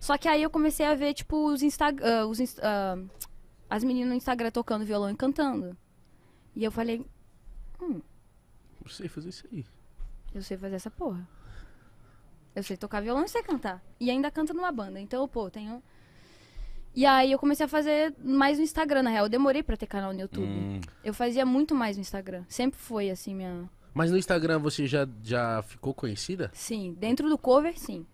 Só que aí eu comecei a ver, tipo, os Instagram. Uh, inst uh, as meninas no Instagram tocando violão e cantando. E eu falei. Hum. Eu sei fazer isso aí. Eu sei fazer essa porra. Eu sei tocar violão e sei cantar. E ainda canta numa banda. Então, pô, tenho. E aí eu comecei a fazer mais no Instagram, na real. Eu demorei pra ter canal no YouTube. Hum. Eu fazia muito mais no Instagram. Sempre foi assim minha. Mas no Instagram você já, já ficou conhecida? Sim. Dentro do cover, sim.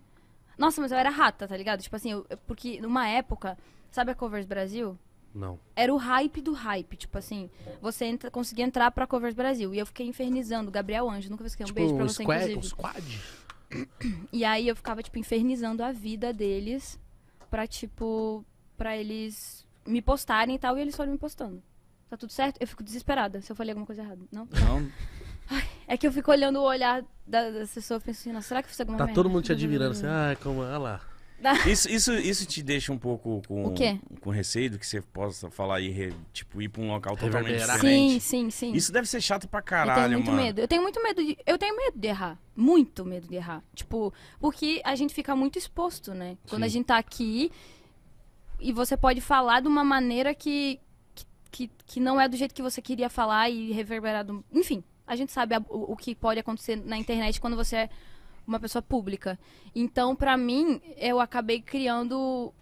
Nossa, mas eu era rata, tá ligado? Tipo assim, eu, porque numa época, sabe a Covers Brasil? Não. Era o hype do hype, tipo assim, você entra, conseguia entrar pra Covers Brasil. E eu fiquei infernizando, Gabriel Anjo, nunca vou um tipo, beijo pra você, squad, inclusive. Um squad? E aí eu ficava, tipo, infernizando a vida deles pra, tipo, pra eles me postarem e tal, e eles foram me postando. Tá tudo certo? Eu fico desesperada se eu falei alguma coisa errada, não? Não. Ai, é que eu fico olhando o olhar da, da pessoa pensando, assim, será que eu fiz alguma Tá merda? todo mundo te admirando, assim, ah, como, olha lá. Isso, isso, isso te deixa um pouco com, O quê? com receio do que você possa falar e re- tipo, ir pra um local totalmente Reverberar. Sim, sim, sim. Isso deve ser chato pra eu caralho, tenho muito mano. medo. Eu tenho muito medo de. Eu tenho medo de errar. Muito medo de errar. Tipo, porque a gente fica muito exposto, né? Quando a gente tá aqui e você pode falar de uma maneira que, que, que, que não é do jeito que você queria falar e reverberar. do- Enfim, a gente sabe a, o, o, que pode acontecer na internet quando você é uma pessoa pública. Então, para mim, eu acabei criando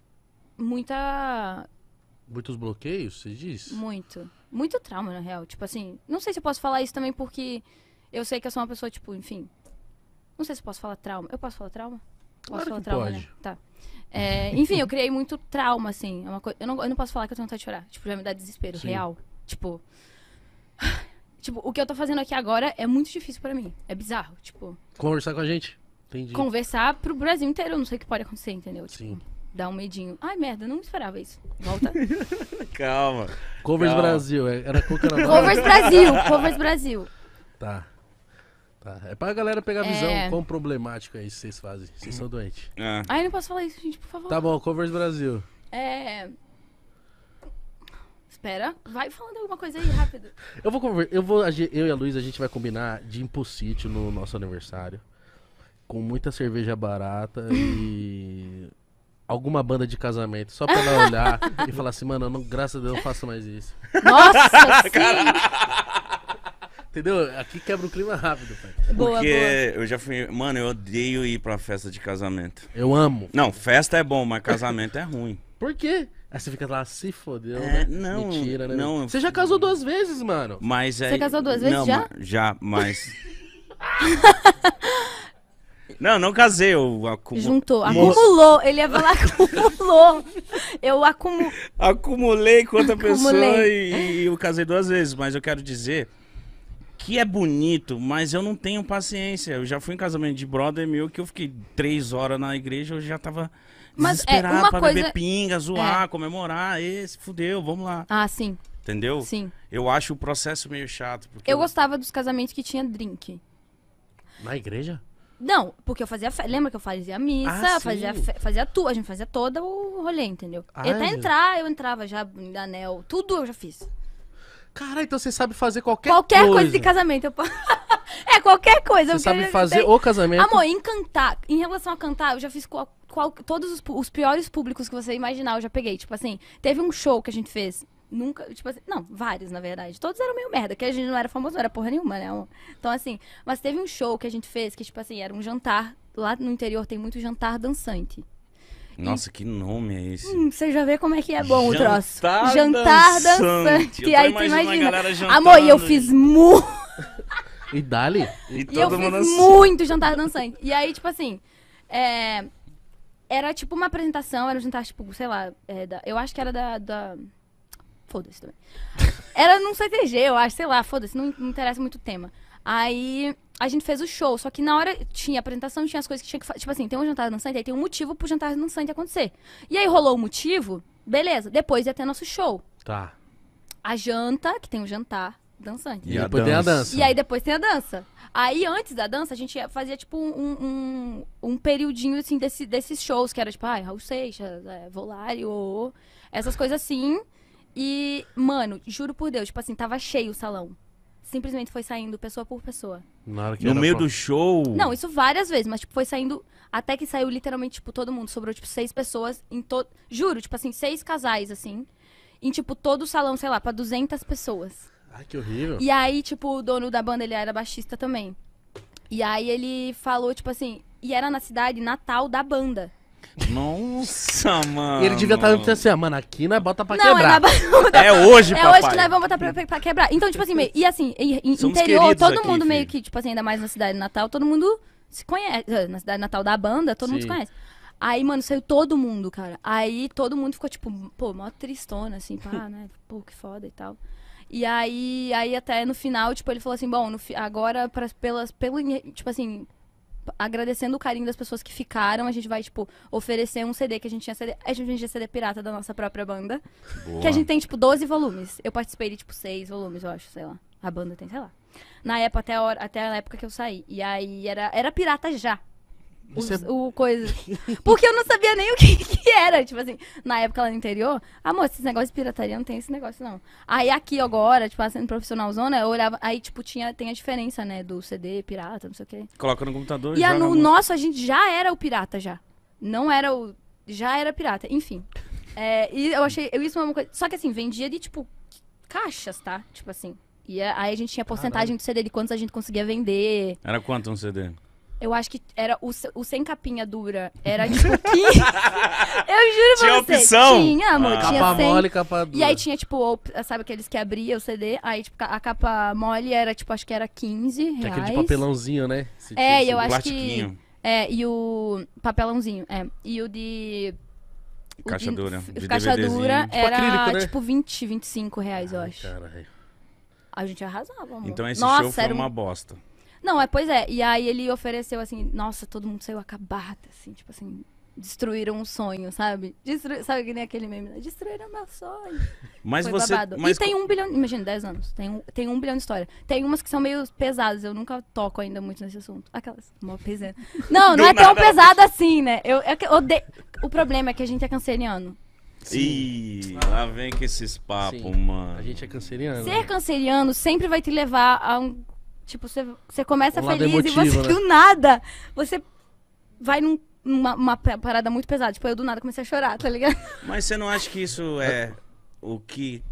muita. Muitos bloqueios, você diz? Muito. Muito trauma, na real. Tipo assim, não sei se eu posso falar isso também porque eu sei que eu sou uma pessoa, tipo, enfim. Não sei se eu posso falar trauma. Eu posso falar trauma? Posso claro falar trauma, pode. né? Tá. É, enfim, eu criei muito trauma, assim. É uma co... eu, não, eu não posso falar que eu tenho vontade de chorar. Tipo, já me dá desespero, Sim. real. Tipo, Tipo, o que eu tô fazendo aqui agora é muito difícil para mim. É bizarro, tipo. Conversar com a gente. Entendi. Conversar pro Brasil inteiro, não sei o que pode acontecer, entendeu? Tipo, Sim. Dá um medinho. Ai, merda, não esperava isso. Volta. calma. Covers calma. Brasil. É, era Cocanabá. Covers Brasil. Covers Brasil. Tá. Tá. É pra galera pegar a é. visão é... quão problemático é isso que vocês fazem. Vocês são doentes. É. Ai, não posso falar isso, gente, por favor. Tá bom, Covers Brasil. É. Espera, vai falando alguma coisa aí rápido. eu vou conver... eu vou eu e a Luísa a gente vai combinar de impossível no nosso aniversário. Com muita cerveja barata e alguma banda de casamento só pra ela olhar e falar assim, mano, não, graças a Deus não faço mais isso. Nossa, Entendeu? Aqui quebra o clima rápido, pai. Porque boa, boa. eu já fui. Mano, eu odeio ir pra festa de casamento. Eu amo. Não, festa é bom, mas casamento é ruim. Por quê? Aí você fica lá, se fodeu, é, né? Não, Mentira, né? Não, você já casou duas vezes, mano. Mas é... Você casou duas vezes não, já? Já, mas... não, não casei, eu acumulei. Juntou, acumulou, ele ia falar acumulou. Eu acumulei. Acumulei com outra acumulei. pessoa e, e eu casei duas vezes, mas eu quero dizer que é bonito, mas eu não tenho paciência. Eu já fui em casamento de brother meu que eu fiquei três horas na igreja, eu já tava mas é uma pra coisa... beber pinga, é. zoar, é. comemorar, esse fudeu, vamos lá. Ah, sim. Entendeu? Sim. Eu acho o processo meio chato. Porque eu, eu... gostava dos casamentos que tinha drink. Na igreja? Não, porque eu fazia. Fe... Lembra que eu fazia missa, ah, fazia, fe... fazia a gente fazia todo o rolê, entendeu? Ai, ah, Até entrar, eu entrava já, anel, tudo eu já fiz. Cara, então você sabe fazer qualquer, qualquer coisa. Qualquer coisa de casamento. Eu... é, qualquer coisa. Você sabe fazer tem... o casamento. Amor, em cantar. Em relação a cantar, eu já fiz qualquer qual, todos os, os piores públicos que você imaginar, eu já peguei. Tipo assim, teve um show que a gente fez nunca, tipo assim, não, vários, na verdade. Todos eram meio merda, que a gente não era famoso, não era porra nenhuma, né? Então, assim, mas teve um show que a gente fez que, tipo assim, era um jantar. Lá no interior tem muito jantar dançante. Nossa, e... que nome é esse? Hum, você já vê como é que é bom jantar o troço. Jantar dançante. que aí tu imagina. Amor, e eu fiz mu. e dali? E, e eu fiz assim. muito jantar dançante. E aí, tipo assim. É, era tipo uma apresentação, era um jantar, tipo, sei lá, é, da, eu acho que era da. da... Foda-se também. Era num CTG, eu acho, sei lá, foda-se, não, não interessa muito o tema. Aí a gente fez o show, só que na hora tinha apresentação, tinha as coisas que tinha que fazer. Tipo assim, tem um jantar dançante, aí tem um motivo pro jantar dançante acontecer. E aí rolou o motivo, beleza. Depois ia ter nosso show. Tá. A janta, que tem o um jantar dançante. E, e depois dança. tem a dança. E aí depois tem a dança. Aí antes da dança, a gente fazia tipo um, um, um periodinho assim desse, desses shows, que era tipo, ai, ah, Raul Seixas, é, Volário, essas coisas assim. E, mano, juro por Deus, tipo assim, tava cheio o salão. Simplesmente foi saindo pessoa por pessoa. no meio pra... do show? Não, isso várias vezes, mas tipo, foi saindo. Até que saiu literalmente, tipo, todo mundo. Sobrou, tipo, seis pessoas em todo. Juro, tipo assim, seis casais, assim. Em, tipo, todo o salão, sei lá, pra 200 pessoas. Ai, que horrível. E aí, tipo, o dono da banda, ele era baixista também. E aí ele falou, tipo assim, e era na cidade natal da banda. Nossa, mano. Ele devia estar tá dizendo assim, ah, mano, aqui nós bota pra não, é quebrar. É, é hoje, papai. É hoje que nós vamos botar pra, pra, quebrar. Então, tipo assim, meio, e assim, e, interior, todo aqui, mundo filho. meio que, tipo assim, ainda mais na cidade natal, todo mundo se conhece. Eh, na cidade natal da banda, todo Sim. mundo se conhece. Aí, mano, saiu todo mundo, cara. Aí todo mundo ficou, tipo, pô, mó tristona, assim, pá, né? Pô, que foda e tal. E aí, aí até no final, tipo, ele falou assim, bom, fi, agora, pra, pelas, pelo, tipo assim, agradecendo o carinho das pessoas que ficaram, a gente vai, tipo, oferecer um CD que a gente tinha CD. A gente vendia CD pirata da nossa própria banda. Boa. Que a gente tem, tipo, 12 volumes. Eu participei de, tipo, 6 volumes, eu acho, sei lá. A banda tem, sei lá. Na época, até a, hora, até a época que eu saí. E aí era, era pirata já. Os, é... o coisa. Porque eu não sabia nem o que, que, era. Tipo assim, na época lá no interior, amor, esses negócios de pirataria não tem esse negócio, não. Aí aqui agora, tipo, sendo profissionalzona, eu olhava. Aí, tipo, tinha, tem a diferença, né? Do CD, pirata, não sei o quê. Coloca no computador. E a, no nosso, a gente já era o pirata já. Não era o. Já era pirata. Enfim. É, e eu achei. Eu, isso é uma coisa. Só que assim, vendia de, tipo, caixas, tá? Tipo assim. E aí a gente tinha porcentagem Caramba. do CD de quantos a gente conseguia vender. Era quanto um CD? Eu acho que era o, o sem capinha dura. Era tipo 15. eu juro tinha pra você. Opção. Tinha, amor. Ah. Tinha capa 100. mole, capa dura. E aí tinha, tipo, op... sabe aqueles que abria o CD? Aí, tipo, a capa mole era, tipo, acho que era 15 reais. Que é aquele de papelãozinho, né? é, eu assim. acho que... É, e o... Papelãozinho, é. E o de... O caixa de... dura. De caixa dura tipo era, acrílico, né? tipo, 20, 25 reais, Ai, eu acho. Caralho. A gente arrasava, amor. Então esse Nossa, show foi um... uma bosta. Não, é, pois é. E aí ele ofereceu assim, nossa, todo mundo saiu acabado, assim, tipo assim, destruíram um sonho, sabe? Destru... Sabe que nem aquele meme? Né? Destruíram meu sonho. Mas Foi você. Mas... E tem um bilhão. Imagina, 10 anos. Tem um, tem um bilhão de história. Tem umas que são meio pesadas. Eu nunca toco ainda muito nesse assunto. Aquelas. Mó pesada. Não, não é tão pesado assim, né? Eu, é eu, O problema é que a gente é canceriano. Sim. Ih, lá vem com esses papos, mano. A gente é canceriano. Ser né? canceriano sempre vai te levar a um Tipo, você, você começa um feliz emotivo, e você né? do nada. Você vai num, numa uma parada muito pesada. Tipo, eu do nada comecei a chorar, tá ligado? Mas você não acha que isso é o que.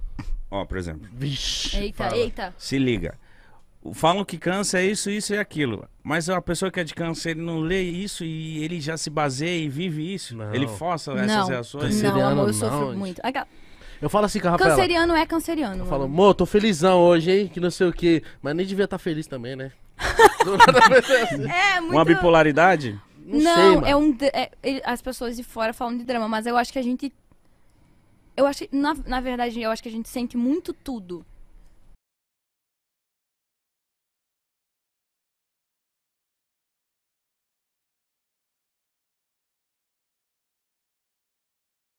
Ó, por exemplo. Vixe, eita, fala. eita. Se liga. Falam que câncer é isso, isso e aquilo. Mas a pessoa que é de câncer, ele não lê isso e ele já se baseia e vive isso. Não. Ele força essas não. reações. Não, amor, eu sofro não. muito. Eu falo assim com a Rafaela. Canceriano é canceriano. Eu falo, amor, tô felizão hoje, hein? Que não sei o quê. Mas nem devia estar tá feliz também, né? é, muito... Uma bipolaridade? Não, não sei, é um. É, as pessoas de fora falam de drama, mas eu acho que a gente. Eu acho. Na, na verdade, eu acho que a gente sente muito tudo.